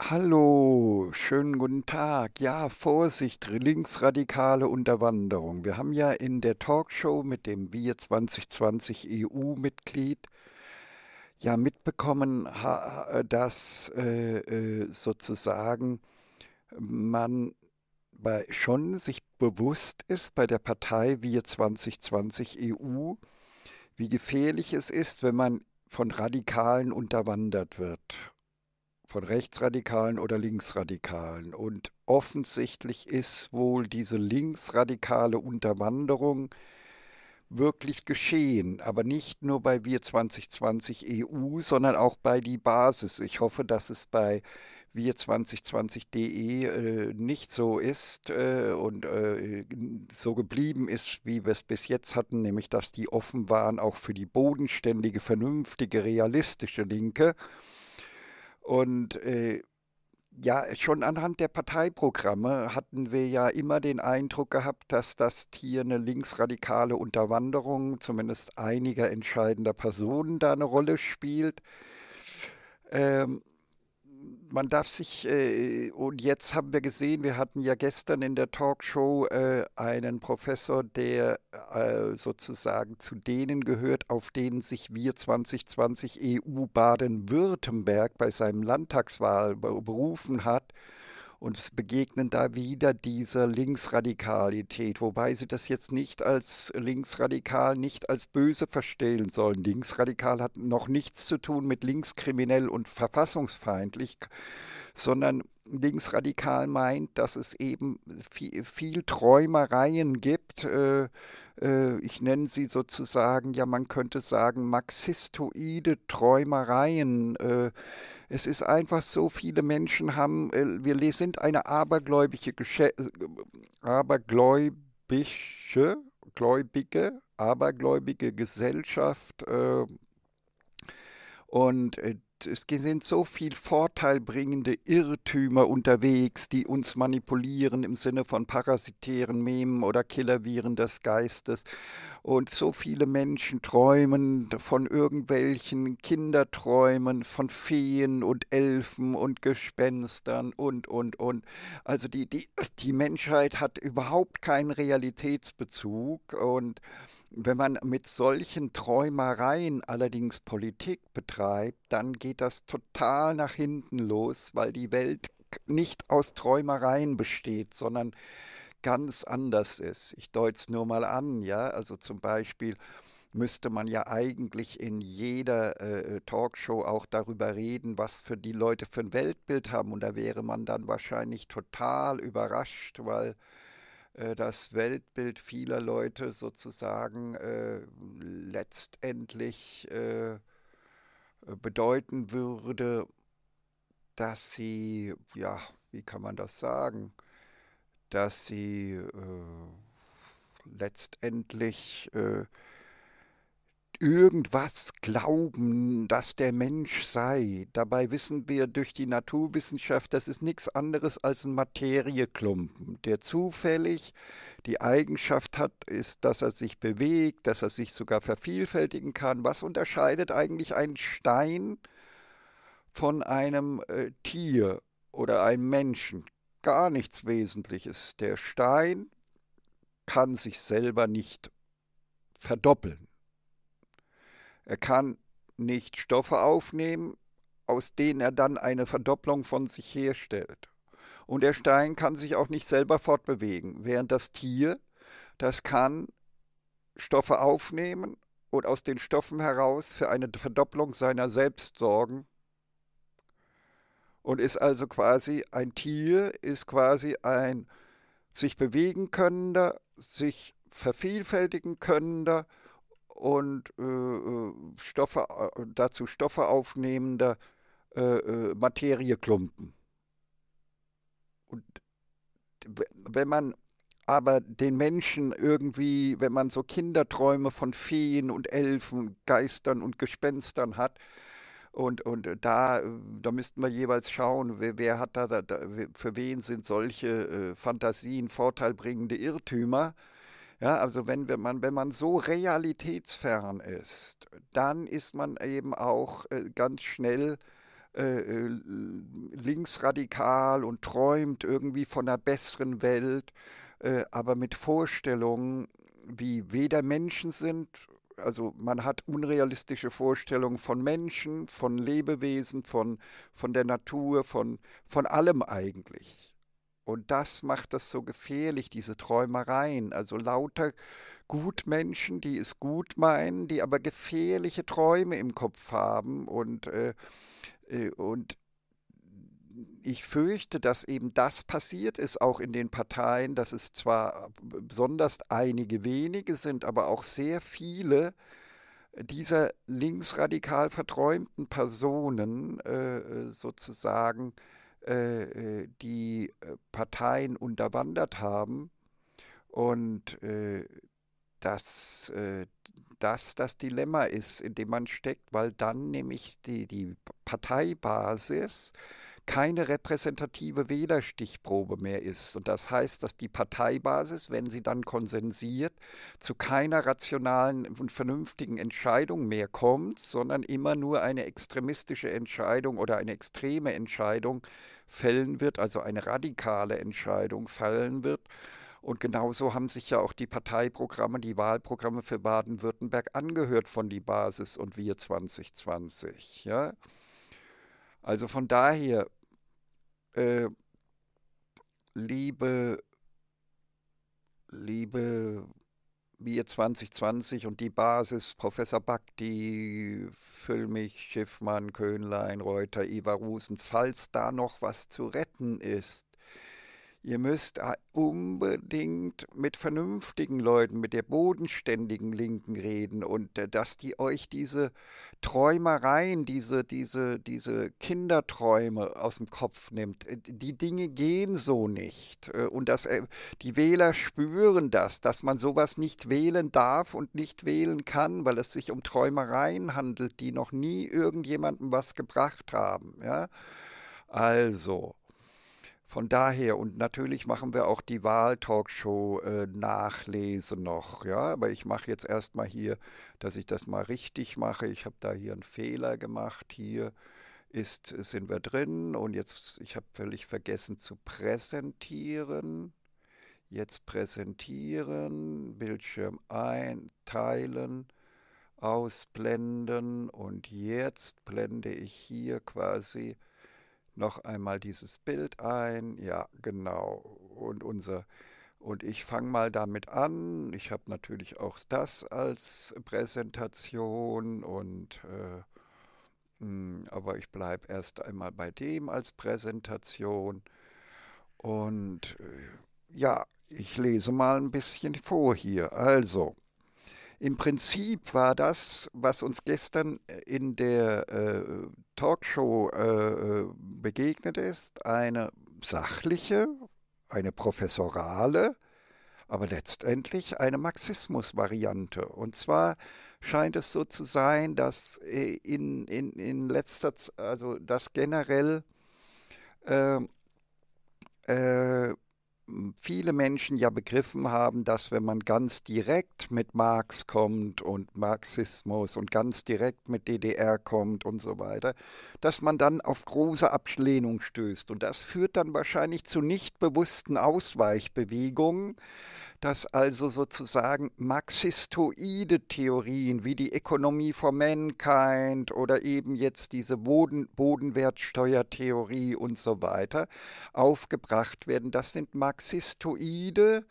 Hallo, schönen guten Tag. Ja, Vorsicht, linksradikale Unterwanderung. Wir haben ja in der Talkshow mit dem Wir 2020 EU-Mitglied ja mitbekommen, dass äh, äh, sozusagen man bei, schon sich bewusst ist bei der Partei Wir 2020 EU, wie gefährlich es ist, wenn man von Radikalen unterwandert wird von Rechtsradikalen oder Linksradikalen. Und offensichtlich ist wohl diese linksradikale Unterwanderung wirklich geschehen, aber nicht nur bei Wir 2020 EU, sondern auch bei die Basis. Ich hoffe, dass es bei wir 2020.de äh, nicht so ist äh, und äh, so geblieben ist, wie wir es bis jetzt hatten, nämlich dass die offen waren auch für die bodenständige, vernünftige, realistische Linke. Und äh, ja, schon anhand der Parteiprogramme hatten wir ja immer den Eindruck gehabt, dass das hier eine linksradikale Unterwanderung zumindest einiger entscheidender Personen da eine Rolle spielt. Ähm, man darf sich, äh, und jetzt haben wir gesehen, wir hatten ja gestern in der Talkshow äh, einen Professor, der äh, sozusagen zu denen gehört, auf denen sich wir 2020 EU Baden-Württemberg bei seinem Landtagswahl berufen hat uns begegnen da wieder dieser Linksradikalität, wobei sie das jetzt nicht als linksradikal, nicht als böse verstehen sollen. Linksradikal hat noch nichts zu tun mit linkskriminell und verfassungsfeindlich, sondern linksradikal meint, dass es eben viel, viel Träumereien gibt. Äh, äh, ich nenne sie sozusagen, ja, man könnte sagen, marxistoide Träumereien. Äh, es ist einfach so, viele Menschen haben, äh, wir sind eine abergläubige, äh, abergläubische, gläubige, abergläubige Gesellschaft. Äh, und es sind so viel vorteilbringende Irrtümer unterwegs, die uns manipulieren im Sinne von parasitären Memen oder Killerviren des Geistes. Und so viele Menschen träumen von irgendwelchen Kinderträumen, von Feen und Elfen und Gespenstern und, und, und. Also die, die, die Menschheit hat überhaupt keinen Realitätsbezug und wenn man mit solchen Träumereien allerdings Politik betreibt, dann geht das total nach hinten los, weil die Welt nicht aus Träumereien besteht, sondern ganz anders ist. Ich deute es nur mal an, ja. Also zum Beispiel müsste man ja eigentlich in jeder äh, äh, Talkshow auch darüber reden, was für die Leute für ein Weltbild haben. Und da wäre man dann wahrscheinlich total überrascht, weil äh, das Weltbild vieler Leute sozusagen äh, letztendlich äh, bedeuten würde, dass sie, ja, wie kann man das sagen, dass sie äh, letztendlich äh, irgendwas glauben, dass der Mensch sei. Dabei wissen wir durch die Naturwissenschaft, das ist nichts anderes als ein Materieklumpen, der zufällig die Eigenschaft hat, ist, dass er sich bewegt, dass er sich sogar vervielfältigen kann. Was unterscheidet eigentlich einen Stein von einem äh, Tier oder einem Menschen? Gar nichts Wesentliches. Der Stein kann sich selber nicht verdoppeln. Er kann nicht Stoffe aufnehmen, aus denen er dann eine Verdopplung von sich herstellt. Und der Stein kann sich auch nicht selber fortbewegen, während das Tier, das kann Stoffe aufnehmen und aus den Stoffen heraus für eine Verdopplung seiner selbst sorgen. Und ist also quasi ein Tier, ist quasi ein sich bewegen könnender, sich vervielfältigen könnender und äh, äh Stoffe, äh, dazu Stoffe aufnehmender äh, äh, Materieklumpen. Und wenn man aber den Menschen irgendwie, wenn man so Kinderträume von Feen und Elfen, Geistern und Gespenstern hat, und, und da, da müssten wir jeweils schauen, wer, wer hat da, da, für wen sind solche äh, Fantasien vorteilbringende Irrtümer. Ja, also wenn, wenn, man, wenn man so realitätsfern ist, dann ist man eben auch äh, ganz schnell äh, äh, linksradikal und träumt irgendwie von einer besseren Welt, äh, aber mit Vorstellungen, wie weder Menschen sind, also man hat unrealistische Vorstellungen von Menschen, von Lebewesen, von, von der Natur, von, von allem eigentlich. Und das macht das so gefährlich, diese Träumereien. Also lauter Gutmenschen, die es gut meinen, die aber gefährliche Träume im Kopf haben. Und, äh, äh, und ich fürchte, dass eben das passiert ist, auch in den Parteien, dass es zwar besonders einige wenige sind, aber auch sehr viele dieser linksradikal verträumten Personen äh, äh sozusagen äh, äh, die äh, Parteien unterwandert haben und äh, dass äh, das das Dilemma ist, in dem man steckt, weil dann nämlich die, die Parteibasis keine repräsentative Wählerstichprobe mehr ist. Und das heißt, dass die Parteibasis, wenn sie dann konsensiert, zu keiner rationalen und vernünftigen Entscheidung mehr kommt, sondern immer nur eine extremistische Entscheidung oder eine extreme Entscheidung fällen wird, also eine radikale Entscheidung fallen wird. Und genauso haben sich ja auch die Parteiprogramme, die Wahlprogramme für Baden-Württemberg angehört von die Basis und wir 2020. Ja? Also von daher, äh, liebe, liebe wir 2020 und die Basis, Professor Bakti, Füllmich, Schiffmann, Köhnlein, Reuter, Ivarus, falls da noch was zu retten ist, Ihr müsst äh, unbedingt mit vernünftigen Leuten, mit der bodenständigen Linken reden und äh, dass die euch diese Träumereien, diese, diese, diese Kinderträume aus dem Kopf nimmt. Äh, die Dinge gehen so nicht. Und das, die Wähler spüren das, dass man sowas nicht wählen darf und nicht wählen kann, weil es sich um Träumereien handelt, die noch nie irgendjemandem was gebracht haben. Ja? Also, von daher, und natürlich machen wir auch die Wahltalkshow äh, nachlese noch, ja, aber ich mache jetzt erstmal hier, dass ich das mal richtig mache. Ich habe da hier einen Fehler gemacht, hier ist, sind wir drin und jetzt, ich habe völlig vergessen zu präsentieren. Jetzt präsentieren, Bildschirm einteilen, ausblenden und jetzt blende ich hier quasi noch einmal dieses Bild ein. Ja, genau. Und unser und ich fange mal damit an. Ich habe natürlich auch das als Präsentation und äh, mh, hm, aber ich bleibe erst einmal bei dem als Präsentation. Und äh, ja, ich lese mal ein bisschen vor hier. Also, im Prinzip war das, was uns gestern äh, in der äh, Talkshow äh, äh, begegnet ist, eine sachliche, eine professorale, aber letztendlich eine Marxismus-Variante. Und zwar scheint es so zu sein, dass äh, in, in, in letzter, also dass generell äh, viele Menschen ja begriffen haben, dass wenn man ganz direkt mit Marx kommt und Marxismus und ganz direkt mit DDR kommt und so weiter, dass man dann auf große Ablehnung stößt. Und das führt dann wahrscheinlich zu nicht bewussten Ausweichbewegungen, dass also sozusagen marxistoide Theorien wie die Ökonomie for Mankind oder eben jetzt diese Boden Bodenwertsteuertheorie und so weiter aufgebracht werden. Das sind marxistoide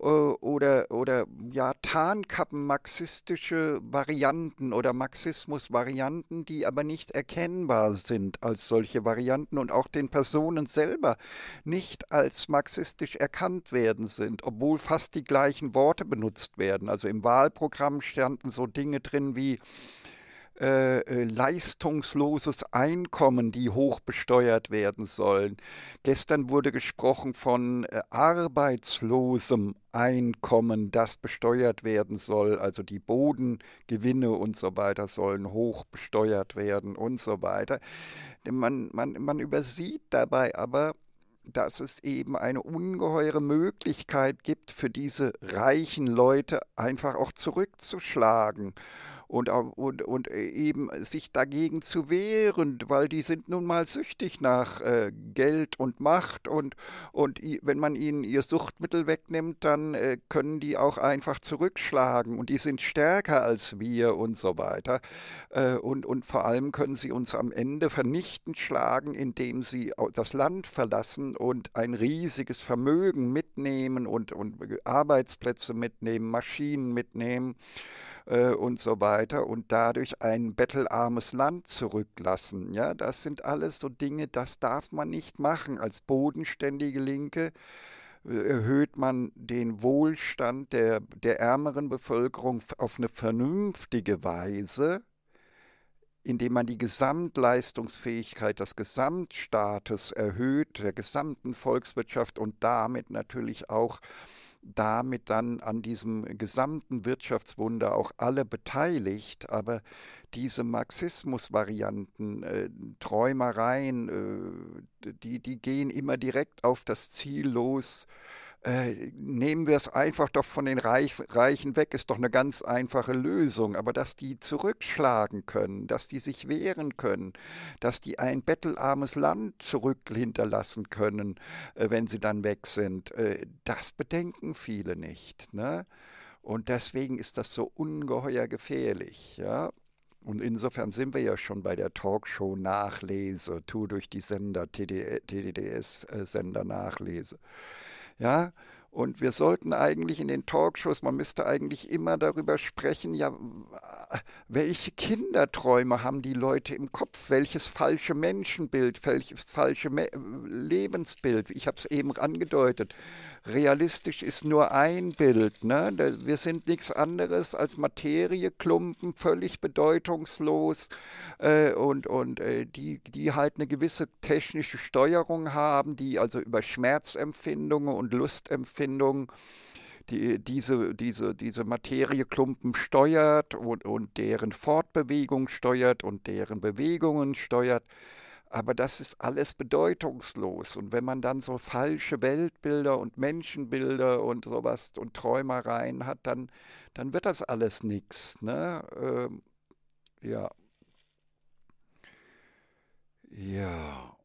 äh, oder, oder ja, Tarnkappen marxistische Varianten oder Marxismus-Varianten, die aber nicht erkennbar sind als solche Varianten und auch den Personen selber nicht als marxistisch erkannt werden sind, obwohl fast die gleichen Worte benutzt werden. Also im Wahlprogramm standen so Dinge drin wie äh, äh, leistungsloses Einkommen, die hoch besteuert werden sollen. Gestern wurde gesprochen von äh, arbeitslosem Einkommen, das besteuert werden soll. Also die Bodengewinne und so weiter sollen hoch besteuert werden und so weiter. Man, man, man übersieht dabei aber, dass es eben eine ungeheure Möglichkeit gibt, für diese reichen Leute einfach auch zurückzuschlagen und, und, und äh, eben sich dagegen zu wehren, weil die sind nun mal süchtig nach äh, Geld und Macht und, und wenn man ihnen ihr Suchtmittel wegnimmt, dann äh, können die auch einfach zurückschlagen und die sind stärker als wir und so weiter. Äh, und, und vor allem können sie uns am Ende vernichtend schlagen, indem sie das Land verlassen und ein riesiges Vermögen mitnehmen und, und Arbeitsplätze mitnehmen, Maschinen mitnehmen äh, und so weiter und dadurch ein bettelarmes Land zurücklassen. Ja, das sind alles so Dinge, das darf man nicht machen. Als bodenständige Linke äh, erhöht man den Wohlstand der, der ärmeren Bevölkerung auf eine vernünftige Weise, indem man die Gesamtleistungsfähigkeit des Gesamtstaates erhöht, der gesamten Volkswirtschaft und damit natürlich auch äh, damit dann an diesem gesamten Wirtschaftswunder auch alle beteiligt, aber diese Marxismus-Varianten, äh, Träumereien, äh, die, die gehen immer direkt auf das Ziel los, äh, nehmen wir es einfach doch von den Reich, Reichen weg, ist doch eine ganz einfache Lösung. Aber dass die zurückschlagen können, dass die sich wehren können, dass die ein bettelarmes Land zurück hinterlassen können, äh, wenn sie dann weg sind, äh, das bedenken viele nicht. Ne? Und deswegen ist das so ungeheuer gefährlich. Ja? Und insofern sind wir ja schon bei der Talkshow Nachlese, tu durch die Sender, TD, TDDS-Sender äh, Nachlese ja, und wir sollten eigentlich in den Talkshows, man müsste eigentlich immer darüber sprechen, ja, welche Kinderträume haben die Leute im Kopf, welches falsche Menschenbild, welches falsche Me Lebensbild. Ich habe es eben angedeutet. Realistisch ist nur ein Bild. Ne? Wir sind nichts anderes als Materieklumpen, völlig bedeutungslos äh, und, und äh, die, die halt eine gewisse technische Steuerung haben, die also über Schmerzempfindungen und Lustempfindungen Erfindung, die diese, diese, diese Materieklumpen steuert und, und deren Fortbewegung steuert und deren Bewegungen steuert. Aber das ist alles bedeutungslos. Und wenn man dann so falsche Weltbilder und Menschenbilder und sowas und Träumereien hat, dann, dann wird das alles nichts. Ne? Ähm, ja. Ja.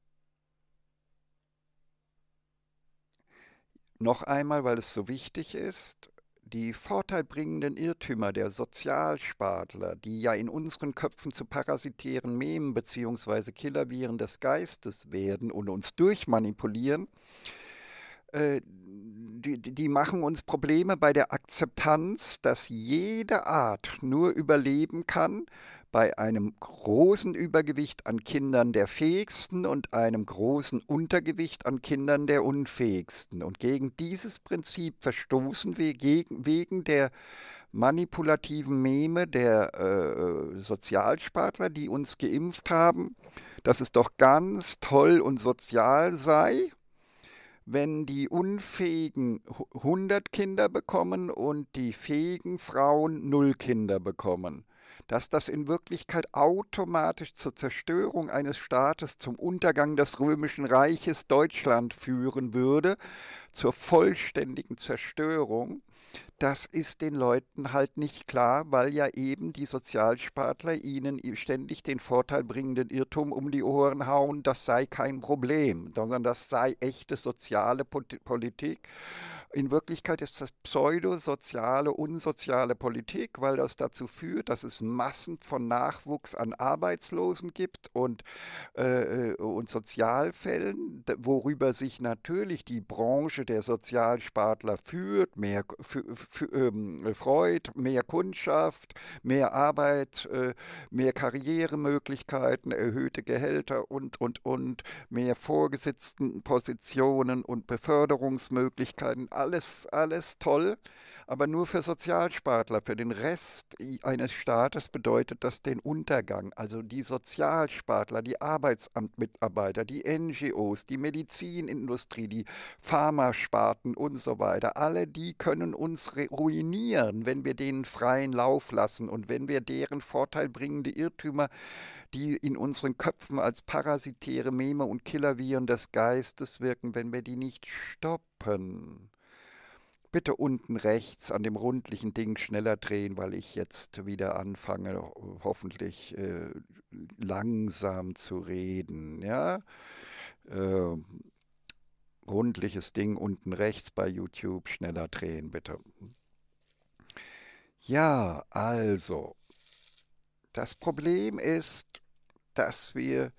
Noch einmal, weil es so wichtig ist, die vorteilbringenden Irrtümer der Sozialspartler, die ja in unseren Köpfen zu parasitären Memen bzw. Killerviren des Geistes werden und uns durchmanipulieren, äh, die, die machen uns Probleme bei der Akzeptanz, dass jede Art nur überleben kann, bei einem großen Übergewicht an Kindern der Fähigsten und einem großen Untergewicht an Kindern der Unfähigsten. Und gegen dieses Prinzip verstoßen wir gegen, wegen der manipulativen Meme der äh, Sozialspartler, die uns geimpft haben, dass es doch ganz toll und sozial sei, wenn die Unfähigen 100 Kinder bekommen und die fähigen Frauen 0 Kinder bekommen dass das in Wirklichkeit automatisch zur Zerstörung eines Staates, zum Untergang des römischen Reiches Deutschland führen würde, zur vollständigen Zerstörung. Das ist den Leuten halt nicht klar, weil ja eben die Sozialspartler ihnen ständig den vorteilbringenden Irrtum um die Ohren hauen, das sei kein Problem, sondern das sei echte soziale Politik. In Wirklichkeit ist das pseudosoziale, unsoziale Politik, weil das dazu führt, dass es Massen von Nachwuchs an Arbeitslosen gibt und, äh, äh und Sozialfällen, worüber sich natürlich die Branche der Sozialspartler führt, mehr ähm, freut, mehr Kundschaft, mehr Arbeit, äh, mehr Karrieremöglichkeiten, erhöhte Gehälter und, und, und, mehr Vorgesetztenpositionen und Beförderungsmöglichkeiten alles, alles toll, aber nur für Sozialspartler. Für den Rest eines Staates bedeutet das den Untergang. Also die Sozialspartler, die Arbeitsamtmitarbeiter, die NGOs, die Medizinindustrie, die Pharmasparten und so weiter, alle die können uns ruinieren, wenn wir denen freien Lauf lassen und wenn wir deren vorteilbringende Irrtümer, die in unseren Köpfen als parasitäre Meme und Killerviren des Geistes wirken, wenn wir die nicht stoppen bitte unten rechts an dem rundlichen Ding schneller drehen, weil ich jetzt wieder anfange, hoffentlich äh, langsam zu reden. Ja? Äh, rundliches Ding unten rechts bei YouTube schneller drehen, bitte. Ja, also, das Problem ist, dass wir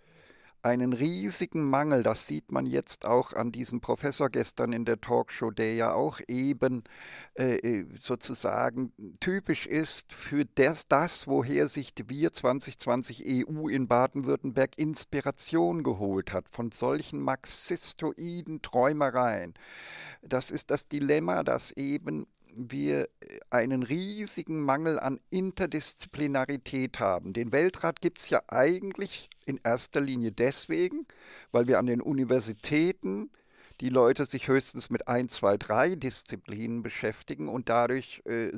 einen riesigen Mangel. Das sieht man jetzt auch an diesem Professor gestern in der Talkshow, der ja auch eben äh, äh sozusagen typisch ist für das, das, woher sich wir 2020 EU in Baden-Württemberg Inspiration geholt hat, von solchen marxistoiden Träumereien. Das ist das Dilemma, das eben wir äh, einen riesigen Mangel an Interdisziplinarität haben. Den Weltrat gibt es ja eigentlich in erster Linie deswegen, weil wir an den Universitäten die Leute sich höchstens mit ein, zwei, drei Disziplinen beschäftigen und dadurch äh,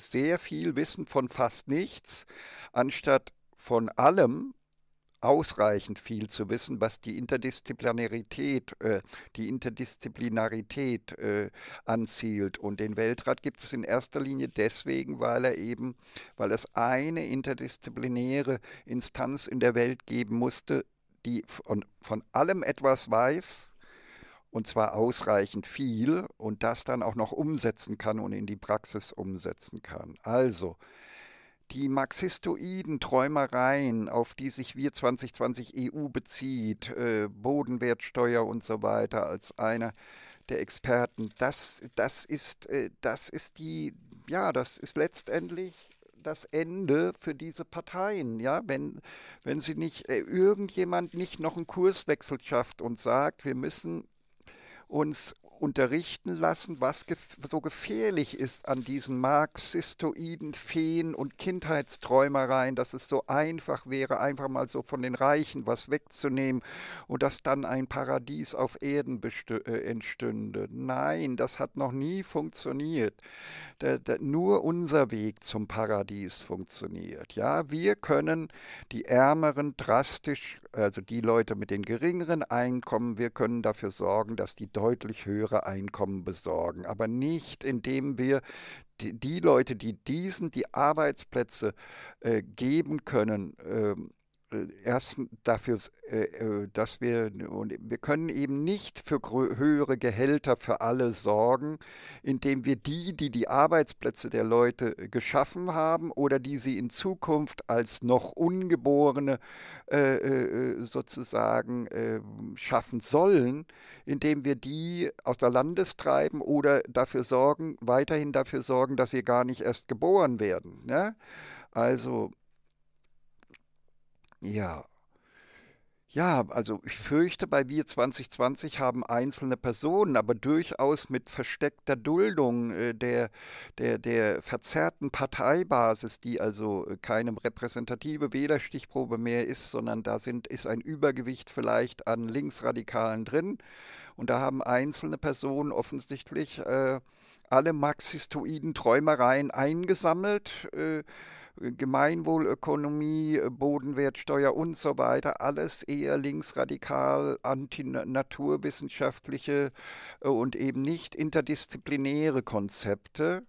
sehr viel wissen von fast nichts, anstatt von allem ausreichend viel zu wissen, was die Interdisziplinarität, äh, die Interdisziplinarität äh, anzielt. Und den Weltrat gibt es in erster Linie deswegen, weil er eben, weil es eine interdisziplinäre Instanz in der Welt geben musste, die von, von allem etwas weiß, und zwar ausreichend viel, und das dann auch noch umsetzen kann und in die Praxis umsetzen kann. Also, die marxistoiden Träumereien, auf die sich wir 2020 EU bezieht, äh, Bodenwertsteuer und so weiter, als einer der Experten, das, das, ist, äh, das ist die, ja, das ist letztendlich das Ende für diese Parteien, ja, wenn, wenn sie nicht äh, irgendjemand nicht noch einen Kurswechsel schafft und sagt, wir müssen uns unterrichten lassen, was gef so gefährlich ist an diesen marxistoiden Feen und Kindheitsträumereien, dass es so einfach wäre, einfach mal so von den Reichen was wegzunehmen und dass dann ein Paradies auf Erden äh, entstünde. Nein, das hat noch nie funktioniert. Da, da, nur unser Weg zum Paradies funktioniert. Ja, wir können die Ärmeren drastisch, also die Leute mit den geringeren Einkommen, wir können dafür sorgen, dass die deutlich höhere weitere Einkommen besorgen, aber nicht indem wir die, die Leute, die diesen die Arbeitsplätze äh, geben können, äh, äh, erstens dafür, äh, äh, dass wir, und wir können eben nicht für höhere Gehälter für alle sorgen, indem wir die, die die Arbeitsplätze der Leute geschaffen haben oder die sie in Zukunft als noch Ungeborene sozusagen ähm, schaffen sollen, indem wir die aus der Landes treiben oder dafür sorgen, weiterhin dafür sorgen, dass sie gar nicht erst geboren werden. Ne? Also ja. Ja, also ich fürchte, bei Wir 2020 haben einzelne Personen, aber durchaus mit versteckter Duldung äh, der, der, der verzerrten Parteibasis, die also äh, keine repräsentative Wählerstichprobe mehr ist, sondern da sind, ist ein Übergewicht vielleicht an Linksradikalen drin. Und da haben einzelne Personen offensichtlich äh, alle marxistoiden Träumereien eingesammelt. Äh, Gemeinwohlökonomie, äh, Bodenwertsteuer und so weiter, alles eher linksradikal, antinaturwissenschaftliche äh, und eben nicht interdisziplinäre Konzepte.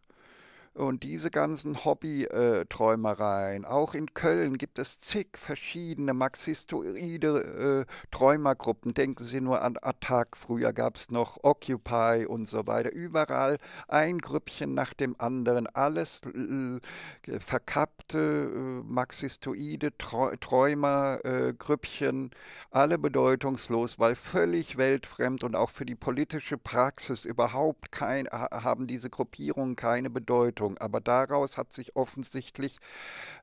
Und diese ganzen Hobby-Träumereien, äh, auch in Köln gibt es zig verschiedene marxistoide äh, Träumergruppen. Denken Sie nur an Attac, früher gab es noch Occupy und so weiter. Überall ein Grüppchen nach dem anderen, alles äh, verkappte äh, marxistoide Trä Träumergrüppchen, äh, alle bedeutungslos, weil völlig weltfremd und auch für die politische Praxis überhaupt kein, haben diese Gruppierungen keine Bedeutung. Verantwortung. Aber daraus hat sich offensichtlich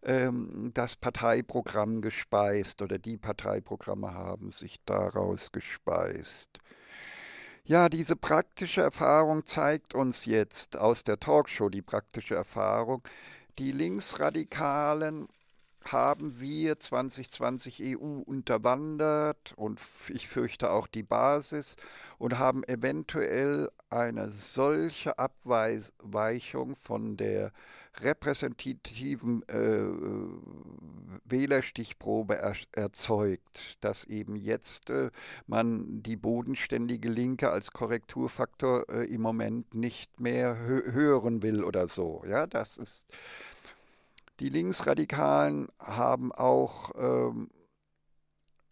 ähm, das Parteiprogramm gespeist oder die Parteiprogramme haben sich daraus gespeist. Ja, diese praktische Erfahrung zeigt uns jetzt aus der Talkshow die praktische Erfahrung. Die Linksradikalen haben wir 2020 EU unterwandert und ich fürchte auch die Basis und haben eventuell eine solche Abweichung von der repräsentativen äh, Wählerstichprobe er erzeugt, dass eben jetzt äh, man die bodenständige Linke als Korrekturfaktor äh, im Moment nicht mehr hö hören will oder so. Ja, das ist. Die Linksradikalen haben auch ähm,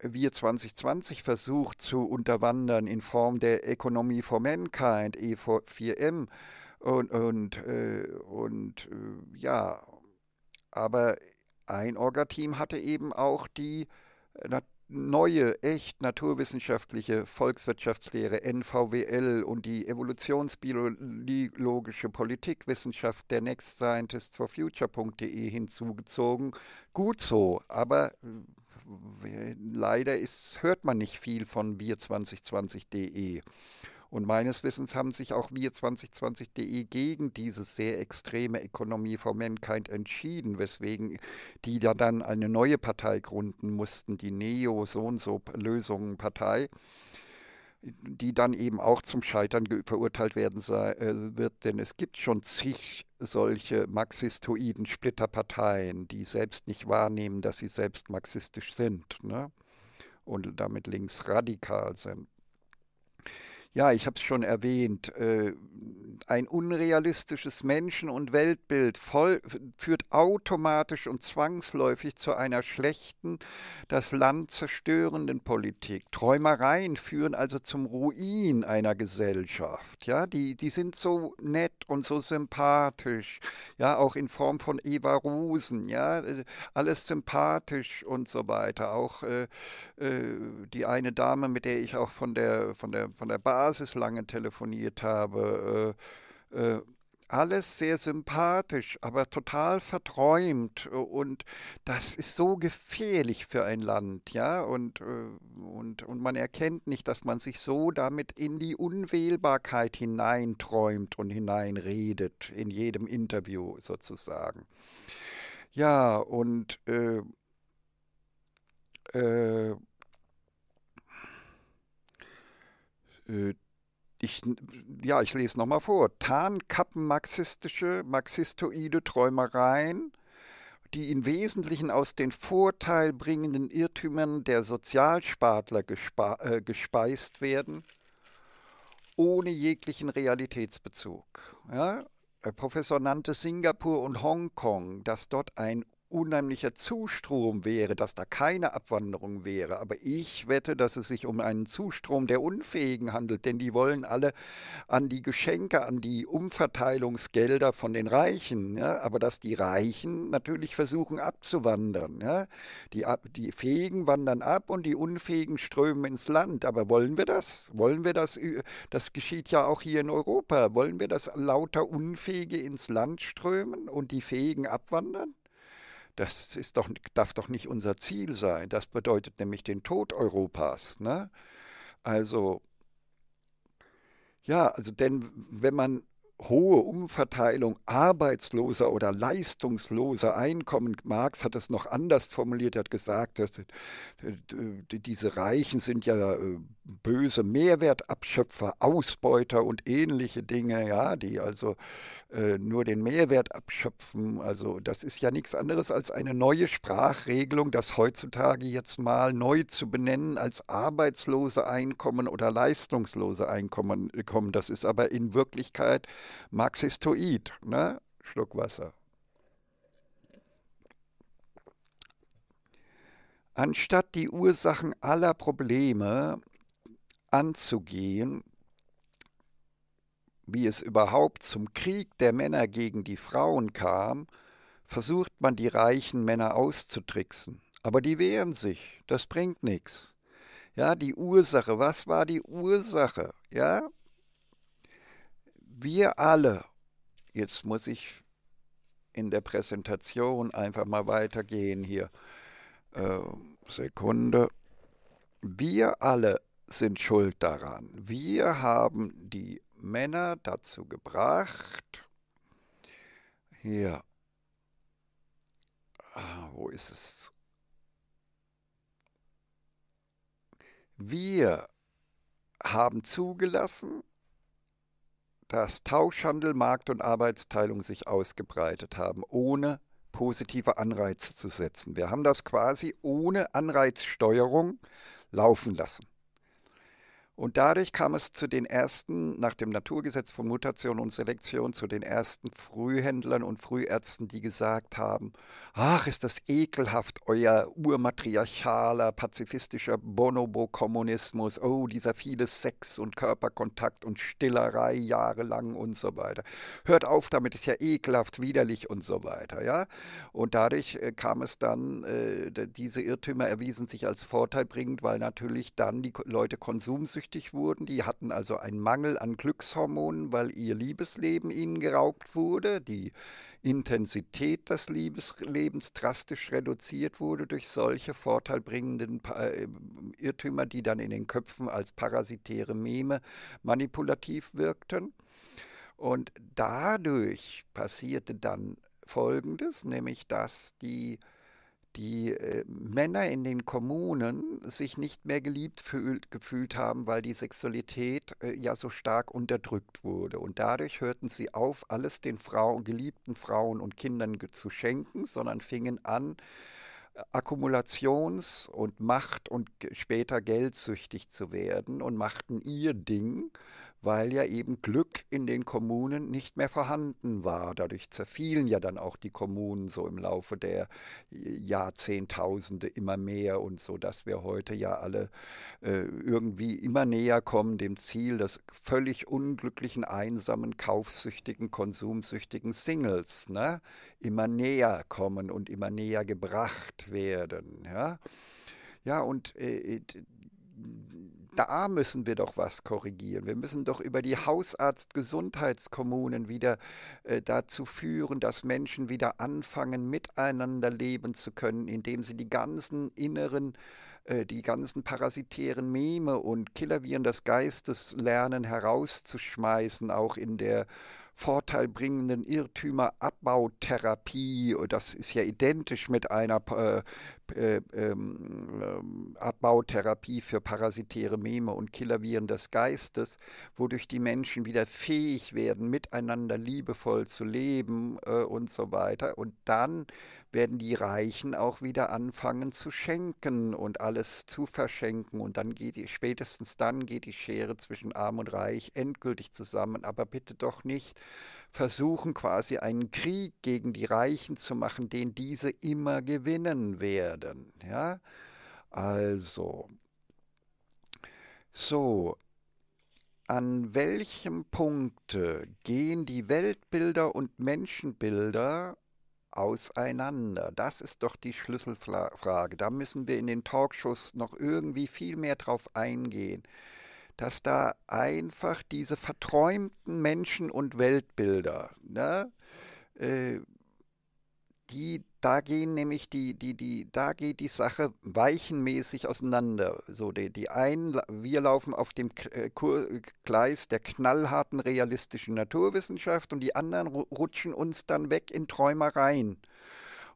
wir 2020 versucht zu unterwandern in Form der Economy for Mankind, E4M. Und, und, äh, und äh, ja, aber ein Orga-Team hatte eben auch die äh, neue, echt naturwissenschaftliche Volkswirtschaftslehre, NVWL und die evolutionsbiologische Politikwissenschaft der Next Scientist for Future.de hinzugezogen. Gut so, aber äh, leider ist, hört man nicht viel von wir2020.de. Und meines Wissens haben sich auch wir2020.de gegen diese sehr extreme Ökonomie for Mankind entschieden, weswegen die da dann eine neue Partei gründen mussten, die Neo-So-und-So-Lösungen-Partei. so und so lösungen partei so lösungen partei die dann eben auch zum Scheitern verurteilt werden sei, äh, wird, denn es gibt schon zig solche marxistoiden Splitterparteien, die selbst nicht wahrnehmen, dass sie selbst marxistisch sind ne? und damit linksradikal sind. Ja, ich habe es schon erwähnt. Äh, ein unrealistisches Menschen- und Weltbild voll, führt automatisch und zwangsläufig zu einer schlechten, das Land zerstörenden Politik. Träumereien führen also zum Ruin einer Gesellschaft. Ja, die, die sind so nett und so sympathisch. Ja, auch in Form von Eva Rusen. Ja, alles sympathisch und so weiter. Auch äh, äh, die eine Dame, mit der ich auch von der, von der, von der Bar Basis lange telefoniert habe. Äh, äh, alles sehr sympathisch, aber total verträumt und das ist so gefährlich für ein Land, ja, und, äh, und, und man erkennt nicht, dass man sich so damit in die Unwählbarkeit hineinträumt und hineinredet, in jedem Interview sozusagen. Ja, und äh, äh, Äh, ich, ja, ich lese nochmal vor. Tarnkappen marxistische, marxistoide Träumereien, die im Wesentlichen aus den vorteilbringenden Irrtümern der Sozialspartler gespe äh, gespeist werden, ohne jeglichen Realitätsbezug. Ja? Der äh, Professor nannte Singapur und Hongkong, dass dort ein unheimlicher Zustrom wäre, dass da keine Abwanderung wäre. Aber ich wette, dass es sich um einen Zustrom der Unfähigen handelt, denn die wollen alle an die Geschenke, an die Umverteilungsgelder von den Reichen. Ja? Aber dass die Reichen natürlich versuchen abzuwandern. Ja? Die, die Fähigen wandern ab und die Unfähigen strömen ins Land. Aber wollen wir das? Wollen wir das? Das geschieht ja auch hier in Europa. Wollen wir, dass lauter Unfähige ins Land strömen und die Fähigen abwandern? Das ist doch, darf doch nicht unser Ziel sein. Das bedeutet nämlich den Tod Europas. Ne? Also, ja, also denn wenn man hohe Umverteilung arbeitsloser oder leistungsloser Einkommen. Marx hat es noch anders formuliert, er hat gesagt, dass äh, diese Reichen sind ja äh, böse Mehrwertabschöpfer, Ausbeuter und ähnliche Dinge, ja, die also äh, nur den Mehrwert abschöpfen. Also das ist ja nichts anderes als eine neue Sprachregelung, das heutzutage jetzt mal neu zu benennen als arbeitslose Einkommen oder leistungslose Einkommen. Äh, das ist aber in Wirklichkeit marxistoid, ne? Schluck Wasser. Anstatt die Ursachen aller Probleme anzugehen, wie es überhaupt zum Krieg der Männer gegen die Frauen kam, versucht man die reichen Männer auszutricksen. Aber die wehren sich, das bringt nichts. Ja, die Ursache, was war die Ursache? Ja? Wir alle, jetzt muss ich in der Präsentation einfach mal weitergehen hier. Äh, Sekunde. Wir alle sind schuld daran. Wir haben die Männer dazu gebracht, hier, ah, wo ist es? Wir haben zugelassen, dass Tauschhandel, Markt und Arbeitsteilung sich ausgebreitet haben, ohne positive Anreize zu setzen. Wir haben das quasi ohne Anreizsteuerung laufen lassen. Und dadurch kam es zu den ersten, nach dem Naturgesetz von Mutation und Selektion, zu den ersten Frühhändlern und Frühärzten, die gesagt haben, ach, ist das ekelhaft, euer urmatriarchaler, pazifistischer Bonobo-Kommunismus, oh, dieser viele Sex und Körperkontakt und Stillerei jahrelang und so weiter. Hört auf damit, ist ja ekelhaft, widerlich und so weiter, ja. Und dadurch äh, kam es dann, äh, diese Irrtümer erwiesen sich als vorteilbringend, weil natürlich dann die Leute konsumsüchtig eifersüchtig wurden. Die hatten also einen Mangel an Glückshormonen, weil ihr Liebesleben ihnen geraubt wurde. Die Intensität des Liebeslebens drastisch reduziert wurde durch solche vorteilbringenden äh, Irrtümer, die dann in den Köpfen als parasitäre Meme manipulativ wirkten. Und dadurch passierte dann Folgendes, nämlich dass die die äh, Männer in den Kommunen sich nicht mehr geliebt fühl, gefühlt haben, weil die Sexualität äh, ja so stark unterdrückt wurde. Und dadurch hörten sie auf, alles den Frauen, geliebten Frauen und Kindern zu schenken, sondern fingen an, äh, Akkumulations- und Macht- und später geldsüchtig zu werden und machten ihr Ding weil ja eben Glück in den Kommunen nicht mehr vorhanden war. Dadurch zerfielen ja dann auch die Kommunen so im Laufe der äh, Jahrzehntausende immer mehr und so, dass wir heute ja alle äh, irgendwie immer näher kommen dem Ziel des völlig unglücklichen, einsamen, kaufsüchtigen, konsumsüchtigen Singles. Ne? Immer näher kommen und immer näher gebracht werden. Ja, ja und äh, äh da müssen wir doch was korrigieren. Wir müssen doch über die Hausarzt-Gesundheitskommunen wieder äh, dazu führen, dass Menschen wieder anfangen, miteinander leben zu können, indem sie die ganzen inneren äh, die ganzen parasitären Meme und Killerviren des Geistes lernen herauszuschmeißen, auch in der vorteilbringenden Irrtümer Abbautherapie. Das ist ja identisch mit einer äh, äh, ähm, ähm, Abbautherapie für parasitäre Meme und Killerviren des Geistes, wodurch die Menschen wieder fähig werden, miteinander liebevoll zu leben äh, und so weiter. Und dann werden die Reichen auch wieder anfangen zu schenken und alles zu verschenken. Und dann geht die, spätestens dann geht die Schere zwischen Arm und Reich endgültig zusammen. Aber bitte doch nicht versuchen quasi einen Krieg gegen die Reichen zu machen, den diese immer gewinnen werden. Ja? Also, so, an welchem Punkt gehen die Weltbilder und Menschenbilder auseinander? Das ist doch die Schlüsselfrage. Da müssen wir in den Talkshows noch irgendwie viel mehr drauf eingehen dass da einfach diese verträumten Menschen- und Weltbilder, ne, äh, die, da gehen nämlich die, die, die, da geht die Sache weichenmäßig auseinander. So, die, die einen, wir laufen auf dem äh, Gleis der knallharten realistischen Naturwissenschaft und die anderen rutschen uns dann weg in Träumereien.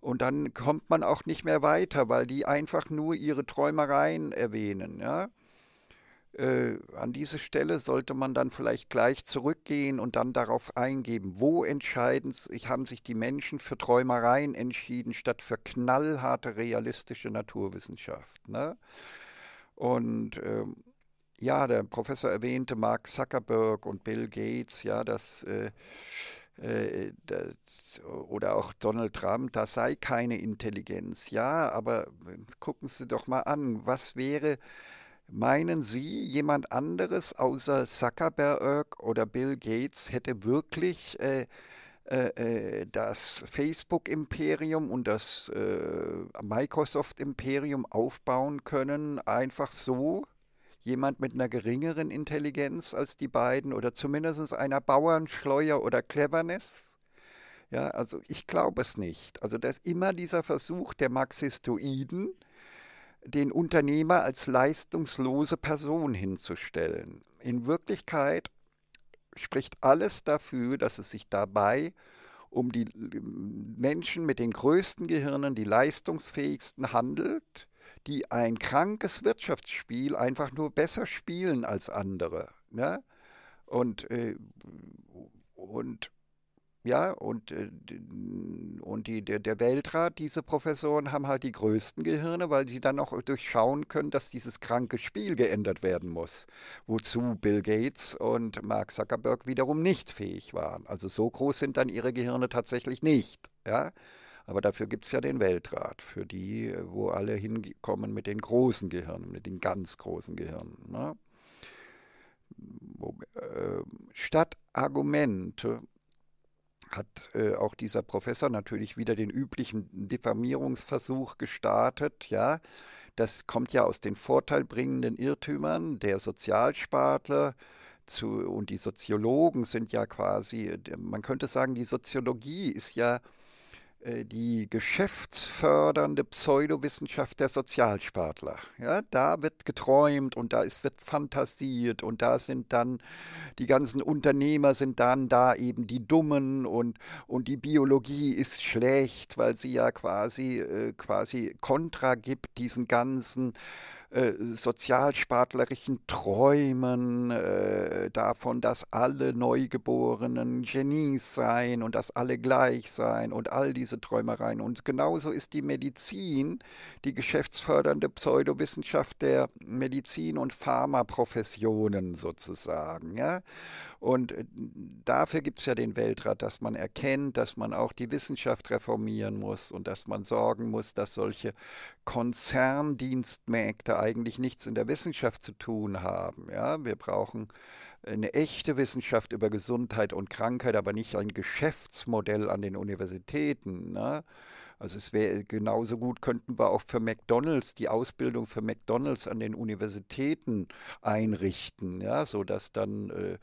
Und dann kommt man auch nicht mehr weiter, weil die einfach nur ihre Träumereien erwähnen, ja äh, an diese Stelle sollte man dann vielleicht gleich zurückgehen und dann darauf eingeben, wo entscheidend haben sich die Menschen für Träumereien entschieden, statt für knallharte realistische Naturwissenschaft. Ne? Und ähm, ja, der Professor erwähnte Mark Zuckerberg und Bill Gates, ja, das, äh, äh, das oder auch Donald Trump, da sei keine Intelligenz. Ja, aber äh, gucken Sie doch mal an, was wäre, Meinen Sie, jemand anderes außer Zuckerberg oder Bill Gates hätte wirklich äh, äh, äh, das Facebook-Imperium und das äh, Microsoft-Imperium aufbauen können, einfach so? Jemand mit einer geringeren Intelligenz als die beiden oder zumindest einer Bauernschleuer oder Cleverness? Ja, also ich glaube es nicht. Also da ist immer dieser Versuch der Marxistoiden, den Unternehmer als leistungslose Person hinzustellen. In Wirklichkeit spricht alles dafür, dass es sich dabei um die ähm, Menschen mit den größten Gehirnen, die leistungsfähigsten handelt, die ein krankes Wirtschaftsspiel einfach nur besser spielen als andere. Ne? Und, äh, und ja, und, äh, und die, der, Weltrat, diese Professoren haben halt die größten Gehirne, weil sie dann auch durchschauen können, dass dieses kranke Spiel geändert werden muss, wozu Bill Gates und Mark Zuckerberg wiederum nicht fähig waren. Also so groß sind dann ihre Gehirne tatsächlich nicht, ja. Aber dafür gibt es ja den Weltrat, für die, wo alle hinkommen mit den großen Gehirnen, mit den ganz großen Gehirnen. Ne? Äh, Statt Argumente hat äh, auch dieser Professor natürlich wieder den üblichen Diffamierungsversuch gestartet, ja. Das kommt ja aus den vorteilbringenden Irrtümern der Sozialspartler zu, und die Soziologen sind ja quasi, man könnte sagen, die Soziologie ist ja äh, die geschäftsfördernde Pseudowissenschaft der Sozialspartler. Ja, da wird geträumt und da ist, wird fantasiert und da sind dann die ganzen Unternehmer sind dann da eben die Dummen und, und die Biologie ist schlecht, weil sie ja quasi, äh, quasi kontra gibt diesen ganzen äh, sozialspartlerischen Träumen äh, davon, dass alle Neugeborenen Genies seien und dass alle gleich seien und all diese Träumereien. Und genauso ist die Medizin, die geschäftsfördernde Pseudowissenschaft der Medizin- und Pharmaprofessionen sozusagen. Ja? Und äh, dafür gibt es ja den Weltrat, dass man erkennt, dass man auch die Wissenschaft reformieren muss und dass man sorgen muss, dass solche Konzerndienstmärkte eigentlich nichts in der Wissenschaft zu tun haben. Ja, wir brauchen eine echte Wissenschaft über Gesundheit und Krankheit, aber nicht ein Geschäftsmodell an den Universitäten. Ne? Also es wäre genauso gut, könnten wir auch für McDonald's die Ausbildung für McDonald's an den Universitäten einrichten, ja, sodass dann äh,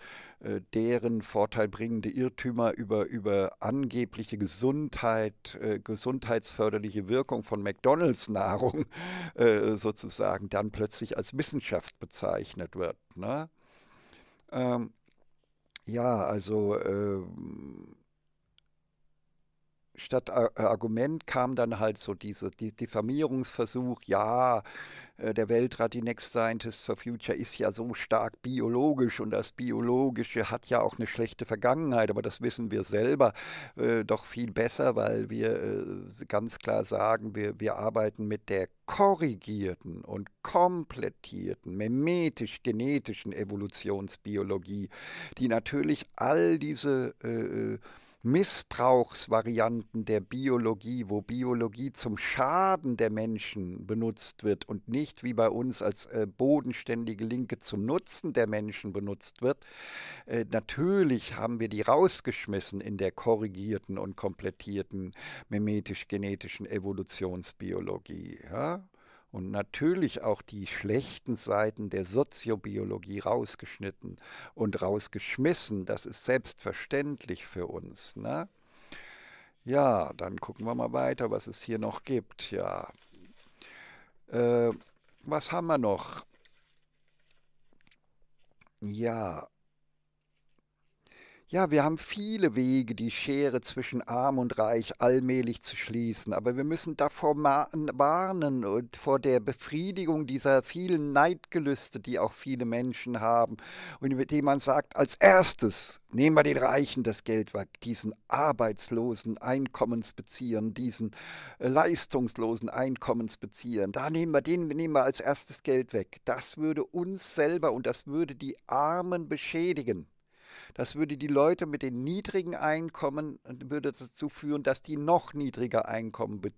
äh, deren vorteilbringende Irrtümer über, über angebliche Gesundheit, äh, gesundheitsförderliche Wirkung von McDonald's-Nahrung äh, sozusagen dann plötzlich als Wissenschaft bezeichnet wird. Ne? Ähm, ja, also ähm, statt äh, äh, Argument kam dann halt so dieser die Diffamierungsversuch, ja, äh, der Weltrat, die Next Scientist for Future ist ja so stark biologisch und das Biologische hat ja auch eine schlechte Vergangenheit, aber das wissen wir selber äh, doch viel besser, weil wir äh, ganz klar sagen, wir, wir arbeiten mit der korrigierten und komplettierten, memetisch-genetischen Evolutionsbiologie, die natürlich all diese äh, Missbrauchsvarianten der Biologie, wo Biologie zum Schaden der Menschen benutzt wird und nicht wie bei uns als äh, bodenständige Linke zum Nutzen der Menschen benutzt wird. Äh, natürlich haben wir die rausgeschmissen in der korrigierten und komplettierten memetisch-genetischen Evolutionsbiologie. Ja? und natürlich auch die schlechten Seiten der Soziobiologie rausgeschnitten und rausgeschmissen. Das ist selbstverständlich für uns. Ne? Ja, dann gucken wir mal weiter, was es hier noch gibt. Ja. Äh, was haben wir noch? Ja, ja, wir haben viele Wege, die Schere zwischen Arm und Reich allmählich zu schließen, aber wir müssen davor warnen und vor der Befriedigung dieser vielen Neidgelüste, die auch viele Menschen haben, und mit denen man sagt, als erstes nehmen wir den Reichen das Geld weg, diesen arbeitslosen Einkommensbeziehern, diesen äh, leistungslosen Einkommensbeziehern, da nehmen wir den nehmen wir als erstes Geld weg. Das würde uns selber und das würde die Armen beschädigen. Das würde die Leute mit den niedrigen Einkommen äh, würde dazu führen, dass die noch niedriger Einkommen be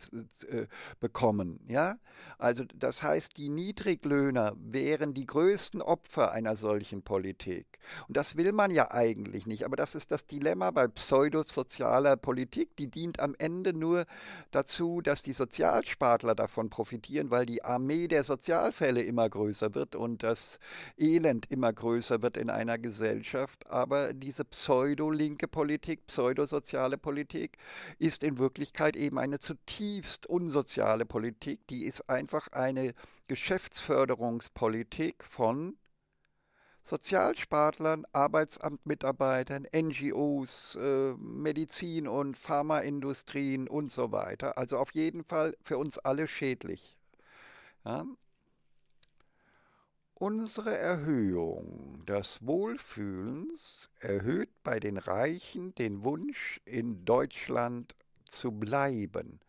äh, äh, bekommen. Ja? Also das heißt, die Niedriglöhner wären die größten Opfer einer solchen Politik. Und das will man ja eigentlich nicht. Aber das ist das Dilemma bei pseudosozialer Politik. Die dient am Ende nur dazu, dass die Sozialspartler davon profitieren, weil die Armee der Sozialfälle immer größer wird und das Elend immer größer wird in einer Gesellschaft. Aber diese pseudo-linke Politik, pseudosoziale Politik, ist in Wirklichkeit eben eine zutiefst unsoziale Politik. Die ist einfach eine Geschäftsförderungspolitik von Sozialspartlern, Arbeitsamtmitarbeitern, NGOs, äh, Medizin- und Pharmaindustrien und so weiter. Also auf jeden Fall für uns alle schädlich. Ja? Unsere Erhöhung des Wohlfühlens erhöht bei den Reichen den Wunsch, in Deutschland zu bleiben.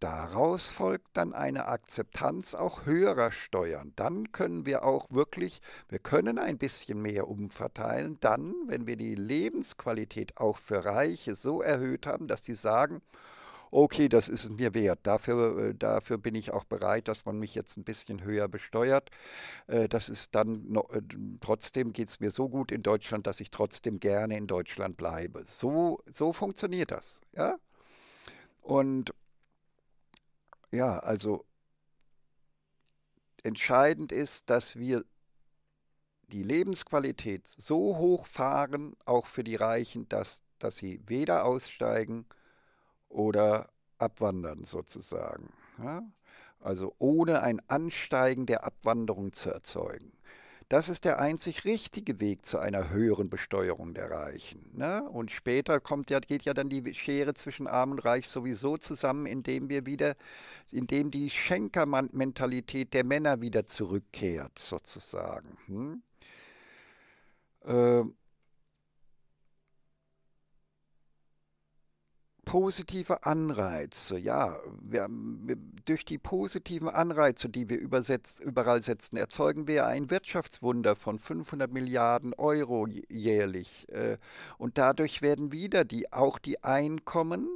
Daraus folgt dann eine Akzeptanz auch höherer Steuern. Dann können wir auch wirklich, wir können ein bisschen mehr umverteilen, dann, wenn wir die Lebensqualität auch für Reiche so erhöht haben, dass sie sagen, okay, das ist mir wert. Dafür, äh, dafür bin ich auch bereit, dass man mich jetzt ein bisschen höher besteuert. Äh, das ist dann, äh, trotzdem geht es mir so gut in Deutschland, dass ich trotzdem gerne in Deutschland bleibe. So, so funktioniert das. Ja? Und ja, also entscheidend ist, dass wir die Lebensqualität so hoch fahren, auch für die Reichen, dass, dass sie weder aussteigen, oder abwandern sozusagen. Ja? Also ohne ein Ansteigen der Abwanderung zu erzeugen. Das ist der einzig richtige Weg zu einer höheren Besteuerung der Reichen. Ne? Und später kommt ja, geht ja dann die Schere zwischen Arm und Reich sowieso zusammen, indem wir wieder, indem die Schenkermentalität der Männer wieder zurückkehrt, sozusagen. Hm? Ähm positive Anreize, ja, wir, durch die positiven Anreize, die wir übersetzt, überall setzen, erzeugen wir ein Wirtschaftswunder von 500 Milliarden Euro jährlich. Äh, und dadurch werden wieder die, auch die Einkommen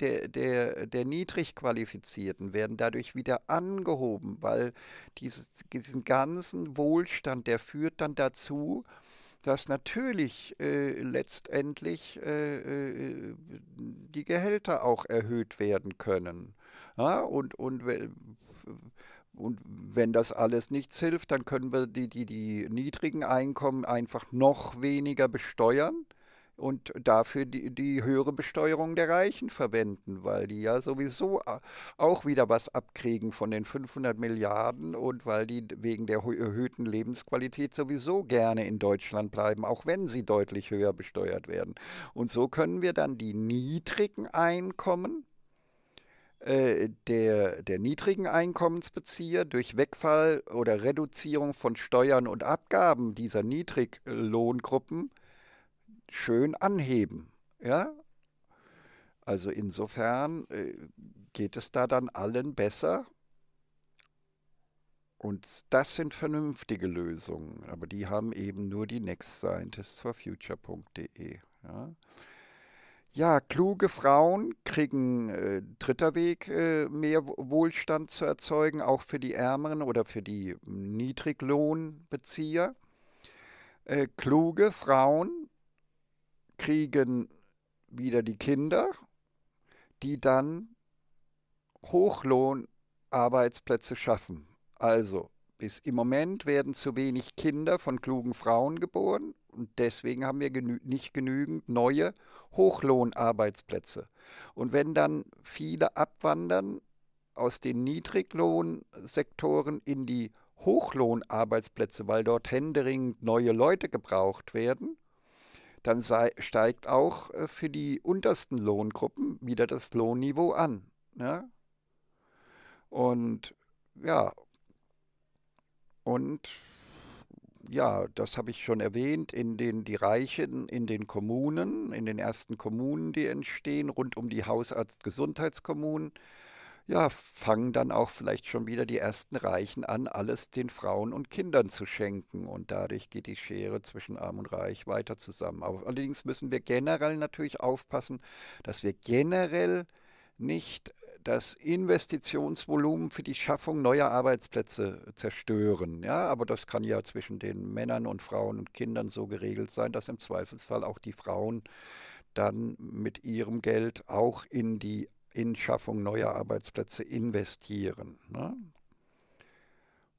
der, der, der Niedrigqualifizierten werden dadurch wieder angehoben, weil dieses, diesen ganzen Wohlstand, der führt dann dazu, äh, dass natürlich äh, letztendlich äh, äh, die Gehälter auch erhöht werden können. Ja, und, und und wenn das alles nichts hilft, dann können wir die, die, die niedrigen Einkommen einfach noch weniger besteuern und dafür die, die höhere Besteuerung der Reichen verwenden, weil die ja sowieso auch wieder was abkriegen von den 500 Milliarden und weil die wegen der erhöhten Lebensqualität sowieso gerne in Deutschland bleiben, auch wenn sie deutlich höher besteuert werden. Und so können wir dann die niedrigen Einkommen äh, der, der niedrigen Einkommensbezieher durch Wegfall oder Reduzierung von Steuern und Abgaben dieser Niedriglohngruppen schön anheben. Ja? Also insofern äh, geht es da dann allen besser. Und das sind vernünftige Lösungen, aber die haben eben nur die Next Scientists nextscientistsforfuture.de. Ja. ja, kluge Frauen kriegen äh, dritter Weg, äh, mehr Wohlstand zu erzeugen, auch für die Ärmeren oder für die Niedriglohnbezieher. Äh, kluge Frauen kriegen wieder die Kinder, die dann Hochlohnarbeitsplätze schaffen. Also bis im Moment werden zu wenig Kinder von klugen Frauen geboren und deswegen haben wir genü nicht genügend neue Hochlohnarbeitsplätze. Und wenn dann viele abwandern aus den Niedriglohnsektoren in die Hochlohnarbeitsplätze, weil dort händeringend neue Leute gebraucht werden dann sei, steigt auch äh, für die untersten Lohngruppen wieder das Lohnniveau an. Ja? Ne? Und ja, und ja, das habe ich schon erwähnt, in den die Reichen in den Kommunen, in den ersten Kommunen, die entstehen, rund um die Hausarztgesundheitskommunen, gesundheitskommunen ja, fangen dann auch vielleicht schon wieder die ersten Reichen an, alles den Frauen und Kindern zu schenken. Und dadurch geht die Schere zwischen Arm und Reich weiter zusammen. Allerdings müssen wir generell natürlich aufpassen, dass wir generell nicht das Investitionsvolumen für die Schaffung neuer Arbeitsplätze zerstören. Ja, aber das kann ja zwischen den Männern und Frauen und Kindern so geregelt sein, dass im Zweifelsfall auch die Frauen dann mit ihrem Geld auch in die in Schaffung neuer Arbeitsplätze investieren. Ne?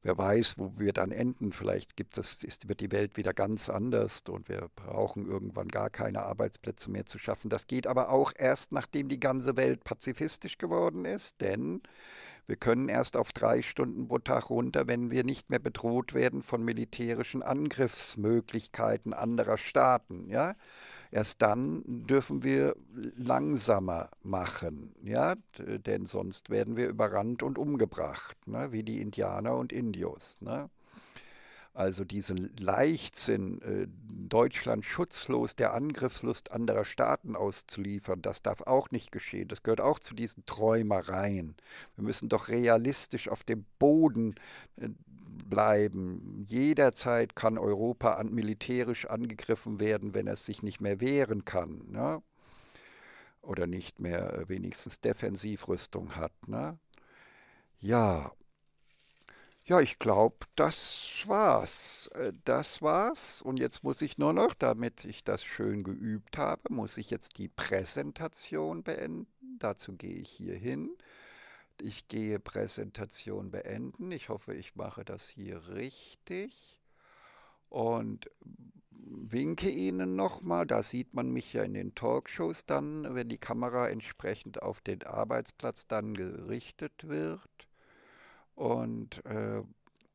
Wer weiß, wo wir dann enden. Vielleicht gibt es, ist, wird die Welt wieder ganz anders und wir brauchen irgendwann gar keine Arbeitsplätze mehr zu schaffen. Das geht aber auch erst, nachdem die ganze Welt pazifistisch geworden ist, denn wir können erst auf drei Stunden pro Tag runter, wenn wir nicht mehr bedroht werden von militärischen Angriffsmöglichkeiten anderer Staaten. Ja? Erst dann dürfen wir langsamer machen, ja, denn sonst werden wir überrannt und umgebracht, ne? wie die Indianer und Indios. Ne? Also diesen Leichtsinn, äh, Deutschland schutzlos der Angriffslust anderer Staaten auszuliefern, das darf auch nicht geschehen. Das gehört auch zu diesen Träumereien. Wir müssen doch realistisch auf dem Boden äh, bleiben. Jederzeit kann Europa an, militärisch angegriffen werden, wenn es sich nicht mehr wehren kann. Ne? Oder nicht mehr äh, wenigstens Defensivrüstung hat. Ne? Ja. Ja, ich glaube, das war's. Äh, das war's. Und jetzt muss ich nur noch, damit ich das schön geübt habe, muss ich jetzt die Präsentation beenden. Dazu gehe ich hier hin. Ich gehe Präsentation beenden. Ich hoffe, ich mache das hier richtig. Und winke Ihnen nochmal. Da sieht man mich ja in den Talkshows dann, wenn die Kamera entsprechend auf den Arbeitsplatz dann gerichtet wird. Und äh,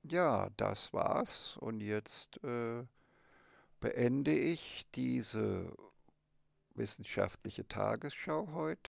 ja, das war's. Und jetzt äh, beende ich diese wissenschaftliche Tagesschau heute.